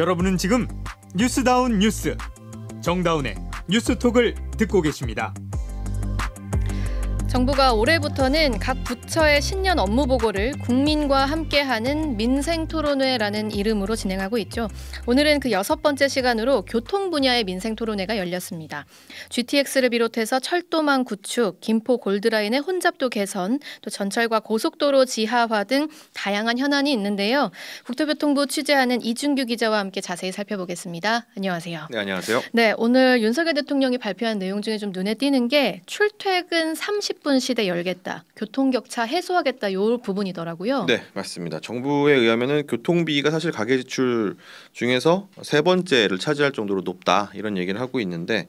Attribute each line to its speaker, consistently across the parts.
Speaker 1: 여러분은 지금 뉴스다운 뉴스 정다운의 뉴스톡을 듣고 계십니다.
Speaker 2: 정부가 올해부터는 각 부처의 신년 업무 보고를 국민과 함께하는 민생 토론회라는 이름으로 진행하고 있죠. 오늘은 그 여섯 번째 시간으로 교통 분야의 민생 토론회가 열렸습니다. GTX를 비롯해서 철도망 구축, 김포 골드라인의 혼잡도 개선, 또 전철과 고속도로 지하화 등 다양한 현안이 있는데요. 국토교통부 취재하는 이준규 기자와 함께 자세히 살펴보겠습니다. 안녕하세요. 네, 안녕하세요. 네, 오늘 윤석열 대통령이 발표한 내용 중에 좀 눈에 띄는 게 출퇴근 30 30분 시대 열겠다, 교통 격차 해소하겠다 요 부분이더라고요.
Speaker 1: 네, 맞습니다. 정부에 의하면은 교통비가 사실 가계 지출 중에서 세 번째를 차지할 정도로 높다 이런 얘기를 하고 있는데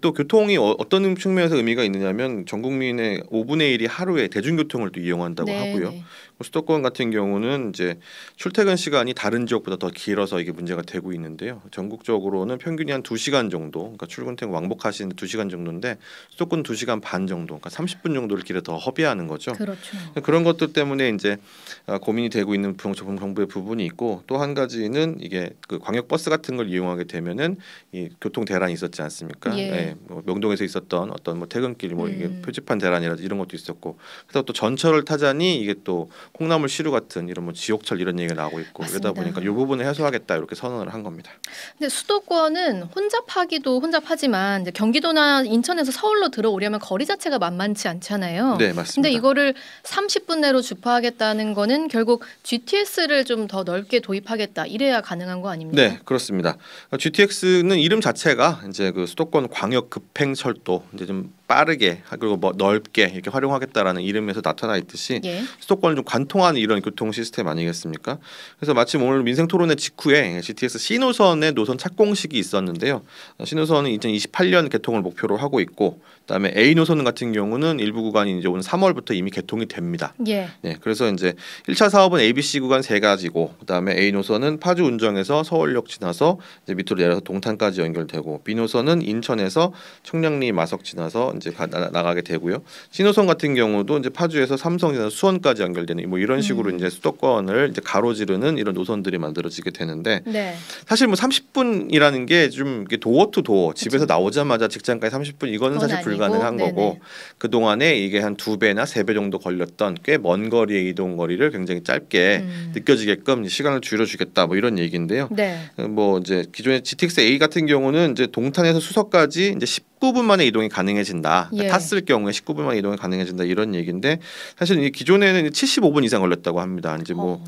Speaker 1: 또 교통이 어, 떤 측면에서 의미가 있느냐면 전 국민의 5분의 1이 하루에 대중교통을 또 이용한다고 네. 하고요. 네. 뭐 수도권 같은 경우는 이제 출퇴근 시간이 다른 지역보다 더 길어서 이게 문제가 되고 있는데요. 전국적으로는 평균이 한2시간 정도, 그러니까 출근퇴근 왕복하시는 2시간 정도인데 수도권 2시간반 정도, 그러니까 30분 정도를 길에 더 허비하는 거죠. 그렇죠. 그런 것들 때문에 이제 아, 고민이 되고 있는 부 정부의 부분이 있고 또 한 가지는 이게 그 광역 버스 같은 걸 이용하게 되면은 이 교통 대란이 있었지 않습니까? 예. 예. 뭐 명동에서 있었던 어떤 뭐 퇴근길 뭐 음. 이게 표지판 대란이라든지 이런 것도 있었고 그래서 또 전철을 타자니 이게 또 콩나물 시루 같은 이런 뭐 지옥철 이런 얘기가 나오고 있고 맞습니다. 그러다 보니까 이 부분을 해소하겠다 이렇게 선언을 한 겁니다.
Speaker 2: 근데 수도권은 혼잡하기도 혼잡하지만 경기도나 인천에서 서울로 들어오려면 거리 자체가 만만치 않. 않잖아요. 네, 맞습니다. 근데 이거를 30분 내로 주파하겠다는 거는 결국 GTX를 좀 더 넓게 도입하겠다. 이래야 가능한 거 아닙니까?
Speaker 1: 네, 그렇습니다. GTX는 이름 자체가 이제 그 수도권 광역 급행 철도 이제 좀 빠르게 그리고 뭐 넓게 이렇게 활용하겠다라는 이름에서 나타나 있듯이 예. 수도권을 좀 관통하는 이런 교통 시스템 아니겠습니까? 그래서 마침 오늘 민생 토론회 직후에 GTX C 노선의 노선 착공식이 있었는데요. C 노선은 2028년 개통을 목표로 하고 있고 그다음에 A 노선 같은 경우는 일부 구간이 이제 오는 3월부터 이미 개통이 됩니다. 예. 네, 그래서 이제 1차 사업은 ABC 구간 세 가지고 그다음에 A 노선은 파주 운정에서 서울역 지나서 이제 밑으로 내려서 동탄까지 연결되고 B 노선은 인천에서 청량리 마석 지나서 이제 가, 나, 나가게 되고요. 신호선 같은 경우도 이제 파주에서 삼성이나 수원까지 연결되는 뭐 이런 식으로 음. 이제 수도권을 이제 가로지르는 이런 노선들이 만들어지게 되는데 네. 사실 뭐 30분이라는 게 좀 도어 투 도어 집에서 나오자마자 직장까지 30분 이거는 사실 아니고. 불가능한 네네. 거고 그 동안에 이게 한 두 배나 세 배 정도 걸렸던 꽤 먼 거리의 이동 거리를 굉장히 짧게 음. 느껴지게끔 시간을 줄여주겠다 뭐 이런 얘기인데요. 네. 뭐 이제 기존의 GTX A 같은 경우는 이제 동탄에서 수서까지 이제 10 19분 만에 이동이 가능해진다. 그러니까 예. 탔을 경우에 19분 만에 이동이 가능해진다 이런 얘기인데 사실 이 기존에는 75분 이상 걸렸다고 합니다. 이제 뭐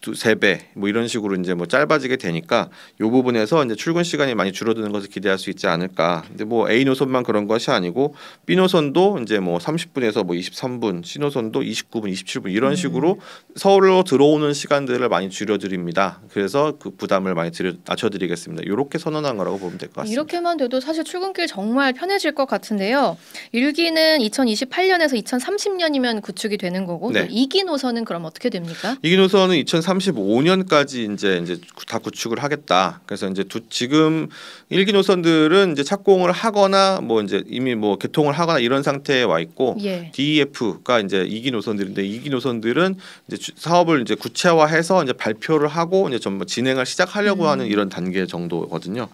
Speaker 1: 두세 어. 배뭐 이런 식으로 이제 뭐 짧아지게 되니까 요 부분에서 이제 출근 시간이 많이 줄어드는 것을 기대할 수 있지 않을까. 근데 뭐 A 노선만 그런 것이 아니고 B 노선도 이제 뭐 30분에서 뭐 23분, C 노선도 29분, 27분 이런 음. 식으로 음. 서울로 들어오는 시간들을 많이 줄여드립니다. 그래서 그 부담을 많이 들여, 낮춰드리겠습니다. 이렇게 선언한 거라고 보면 될 것 같습니다.
Speaker 2: 이렇게만 돼도 사실 출근길 정말 편해질 것 같은데요. 1기는 2028년에서 2030년이면 구축이 되는 거고 네. 2기 노선은 그럼 어떻게 됩니까?
Speaker 1: 2기 노선은 2035년까지 이제 이제 다 구축을 하겠다. 그래서 이제 두, 지금 1기 노선들은 이제 착공을 하거나 뭐 이제 이미 뭐 개통을 하거나 이런 상태에 와 있고 예. DEF가 이제 2기 노선들인데 2기 노선들은 이제 사업을 이제 구체화해서 이제 발표를 하고 이제 전부 뭐 진행을 시작하려고 음. 하는 이런 단계 정도거든요.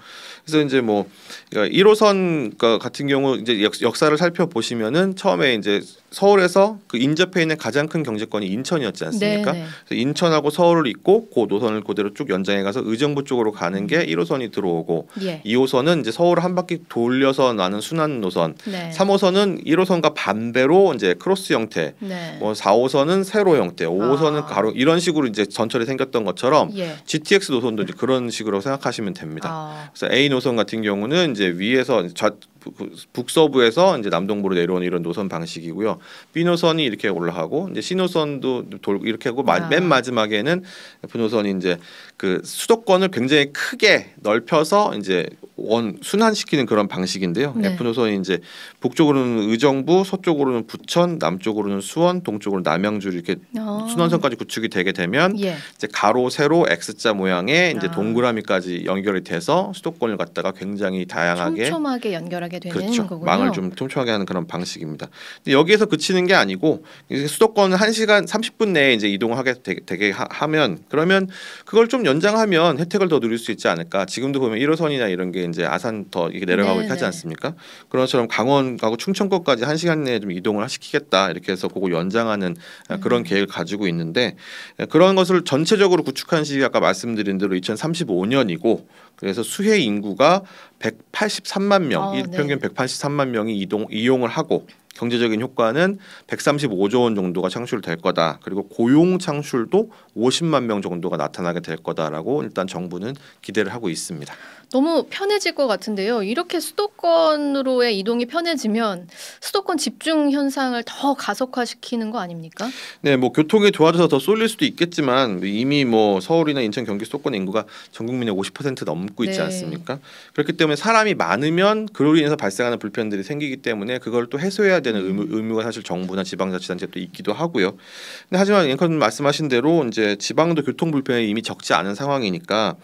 Speaker 1: 그래서 이제 뭐 1호선 그러니까 그니까 같은 경우 이제 역, 사를 살펴보시면은 처음에 이제 서울에서 그 인접해 있는 가장 큰 경제권이 인천이었지 않습니까? 네, 네. 그래서 인천하고 서울을 잇고 그 노선을 그대로 쭉 연장해 가서 의정부 쪽으로 가는 게 1호선이 음. 들어오고 예. 2호선은 이제 서울 한 바퀴 돌려서 나는 순환 노선. 네. 3호선은 1호선과 반대로 이제 크로스 형태. 네. 뭐 4호선은 세로 형태. 5호선은 아. 가로 이런 식으로 이제 전철이 생겼던 것처럼 예. GTX 노선도 이제 그런 식으로 생각하시면 됩니다. 아. 그래서 A 노선 같은 경우는 이제 위에서 좌, 북서부에서 이제 남동부로 내려오는 이런 노선 방식이고요. 있 B 노선이 이렇게 올라가고 이제 C 노선도 돌고 이렇게 하고 마, 맨 아. 마지막에는 F 노선이 이제 그 수도권을 굉장히 크게 넓혀서 이제 원 순환시키는 그런 방식인데요. 네. F 노선이 이제 북쪽으로는 의정부, 서쪽으로는 부천, 남쪽으로는 수원, 동쪽으로는 남양주 이렇게
Speaker 2: 어. 순환선까지
Speaker 1: 구축이 되게 되면 예. 이제 가로 세로 X자 모양의 이제 아. 동그라미까지 연결이 돼서 수도권을 갖다가 굉장히 다양하게
Speaker 2: 촘촘하게 연결하게 되는 그렇죠. 거군요. 망을 좀
Speaker 1: 촘촘하게 하는 그런 방식입니다. 근데 여기에서 그치는 게 아니고 수도권 한시간 삼십 분 내에 이제 이동을 하게 되게, 되게 하, 면 그러면 그걸 좀 연장하면 혜택을 더 누릴 수 있지 않을까. 지금도 보면 1호선이나 이런 게 이제 아산 더 이렇게 내려가고 네네. 하지 네, 네. 않습니까? 그런 것처럼 강원하고 충청권까지 한시간 내에 좀 이동을 시키겠다. 이렇게 해서 그거 연장하는 아, 음. 그런 계획을 가지고 있는데 아, 그런 것을 전체적으로 구축한 시기 아까 말씀드린 대로 2035년이고 그래서 수혜 인구가 183만 명, 어, 아, 일평균 183만 명이 이동 이용을 하고 경제적인 효과는 135조 원 정도가 창출될 거다. 그리고 고용 창출도 50만 명 정도가 나타나게 될 거다라고 일단 정부는 기대를 하고 있습니다.
Speaker 2: 너무 편해질 것 같은데요. 이렇게 수도권으로의 이동이 편해지면 수도권 집중 현상을 더 가속화시키는 거 아닙니까?
Speaker 1: 네, 뭐 교통이 좋아져서 더 쏠릴 수도 있겠지만 이미 뭐 서울이나 인천, 경기 수도권 인구가 전 국민의 50% 넘고 있지 네. 않습니까? 그렇기 때문에 사람이 많으면 그로 인해서 발생하는 불편들이 생기기 때문에 그걸 또 해소해야 되는 의무, 음. 의무가 사실 정부나 지방자치단체도 있기도 하고요. 근데 하지만 앵커님 말씀하신 대로 이제 지방도 교통 불편이 이미 적지 않은 상황이니까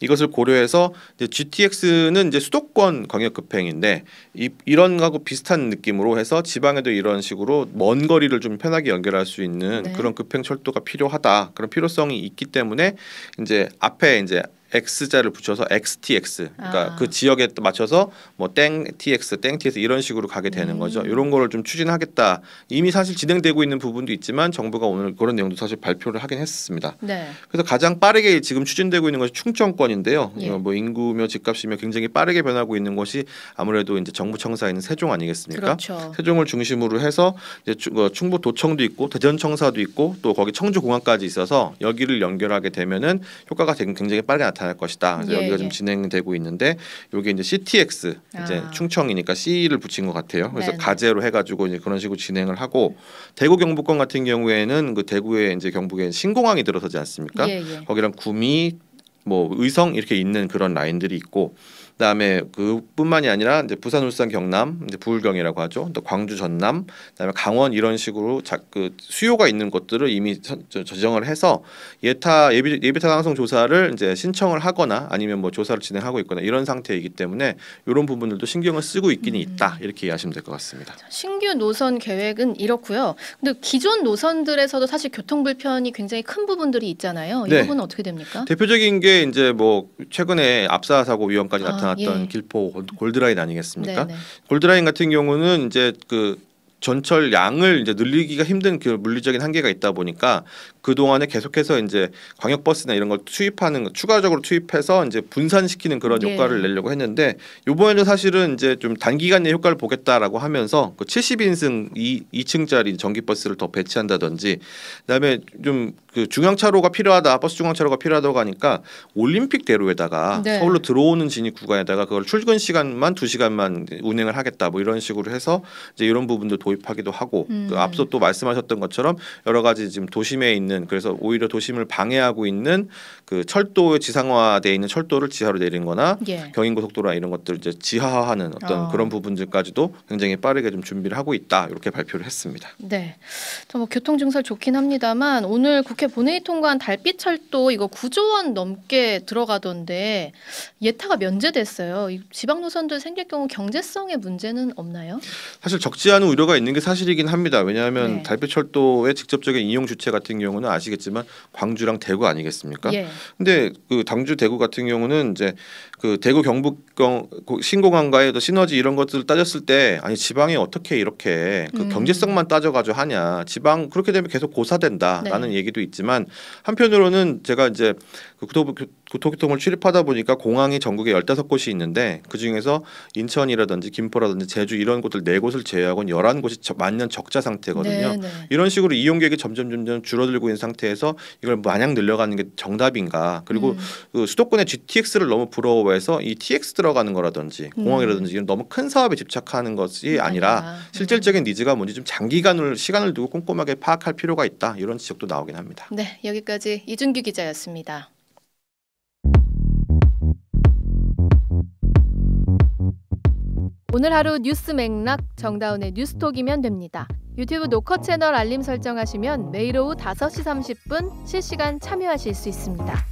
Speaker 1: 이것을 고려해서 이제 GTX는 이제 수도권 광역 급행인데 이, 이런 거하고 비슷한 느낌으로 해서 지방에도 이런 식으로 먼 거리를 좀 편하게 연결할 수 있는 네. 그런 급행 철도가 필요하다. 그런 필요성이 있기 때문에 이제 앞에 이제 x자를 붙여서 xtx 그러니까 아. 그 지역에 맞춰서 뭐 땡 tx 땡 tx 이런 식으로 가게 되는 음. 거죠. 이런 거를 좀 추진하겠다. 이미 사실 진행되고 있는 부분도 있지만 정부가 오늘 그런 내용도 사실 발표를 하긴 했습니다. 네. 그래서 가장 빠르게 지금 추진되고 있는 것이 충청권인데요. 예. 어, 뭐 인구며 집값이며 굉장히 빠르게 변하고 있는 것이 아무래도 이제 정부 청사에 있는 세종 아니겠습니까? 그렇죠. 세종을 중심으로 해서 이제 어, 충북 도청도 있고 대전 청사도 있고 또 거기 청주 공항까지 있어서 여기를 연결하게 되면은 효과가 굉장히 빠르게 나타. 나타날 것이다. 그래서 예, 여기가 예. 좀 진행되고 있는데 요게 이제 CTX 이제 아. 충청이니까 C를 붙인 것 같아요. 그래서 네네. 가제로 해가지고 이제 그런 식으로 진행을 하고 대구 경북권 같은 경우에는 그 대구에 이제 경북에 신공항이 들어서지 않습니까? 예, 예. 거기랑 구미 뭐 의성 이렇게 있는 그런 라인들이 있고 그다음에 그뿐만이 아니라 이제 부산 울산 경남 이제 부울경이라고 하죠. 또 광주 전남 그다음에 강원 이런 식으로 자, 그 수요가 있는 곳들을 이미 저, 정을 해서 예타 예비 예비 타당성 조사를 이제 신청을 하거나 아니면 뭐 조사를 진행하고 있거나 이런 상태이기 때문에 이런 부분들도 신경을 쓰고 있기는 음. 있다 이렇게 이해하시면 될 것 같습니다.
Speaker 2: 신규 노선 계획은 이렇고요. 근데 기존 노선들에서도 사실 교통 불편이 굉장히 큰 부분들이 있잖아요. 이 네. 부분은 어떻게 됩니까?
Speaker 1: 대표적인 게 이제 뭐 최근에 압사 사고 위험까지 아. 나타난 아. 나왔던 예. 길포 골드라인 아니겠습니까? 네네. 네. 골드라인 같은 경우는 이제 그 전철 양을 이제 늘리기가 힘든 그 물리적인 한계가 있다 보니까 그 동안에 계속해서 이제 광역 버스나 이런 걸 투입하는 추가적으로 투입해서 이제 분산시키는 그런 예. 효과를 내려고 했는데 요번에는 사실은 이제 좀 단기간 내 효과를 보겠다라고 하면서 그 70인승 2, 2층짜리 전기 버스를 더 배치한다든지 그다음에 좀 그 중앙차로가 필요하다 버스 중앙차로가 필요하다고 하니까 올림픽대로에다가 네. 서울로 들어오는 진입 구간에다가 그걸 출근 시간만 두 시간만 운행을 하겠다 뭐 이런 식으로 해서 이제 이런 부분도 도입하기도 하고 그 음. 그 앞서 또 말씀하셨던 것처럼 여러 가지 지금 도심에 있는 있는 그래서 오히려 도심을 방해하고 있는 그 철도 지상화돼 있는 철도를 지하로 내린거나 예. 경인고속도로나 이런 것들 이제 지하화하는 어떤 어. 그런 부분들까지도 굉장히 빠르게 좀 준비를 하고 있다 이렇게 발표를 했습니다.
Speaker 2: 네, 뭐 교통 증설 좋긴 합니다만 오늘 국회 본회의 통과한 달빛 철도 이거 9조 원 넘게 들어가던데 예타가 면제됐어요. 지방 노선도 생길 경우 경제성의 문제는 없나요?
Speaker 1: 사실 적지 않은 우려가 있는 게 사실이긴 합니다. 왜냐하면 네. 달빛 철도의 직접적인 이용 주체 같은 경우는 경우는 아시겠지만 광주랑 대구 아니겠습니까? 예. 근데 그 당주 대구 같은 경우는 이제 그 대구 경북 그 신공항과의 시너지 이런 것들을 따졌을 때 아니 지방이 어떻게 이렇게 그 음. 경제성만 따져가지고 하냐 지방 그렇게 되면 계속 고사된다라는 네. 얘기도 있지만 한편으로는 제가 이제 그 국토교통을 그 출입하다 보니까 공항이 전국에 열다섯 곳이 있는데 그중에서 인천이라든지 김포라든지 제주 이런 곳들 네곳을 제외하고는 열한 곳이 만년 적자 상태거든요. 네네. 네. 이런 식으로 이용객이 점점 점점 줄어들고 있는 상태에서 이걸 마냥 늘려가는 게 정답인가. 그리고 음. 그 수도권의 GTX를 너무 부러워해서 이 TX 들어가는 거라든지 음. 공항이라든지 이런 너무 큰 사업에 집착하는 것이 음. 아니라 실질적인 음. 니즈가 뭔지 좀 장기간을 시간을 두고 꼼꼼하게 파악할 필요가 있다. 이런 지적도 나오긴 합니다.
Speaker 2: 네, 여기까지 이준규 기자였습니다. 오늘 하루 뉴스 맥락 정다운의 뉴스톡이면 됩니다. 유튜브 노커 채널 알림 설정하시면 매일 오후 5시 30분 실시간 참여하실 수 있습니다.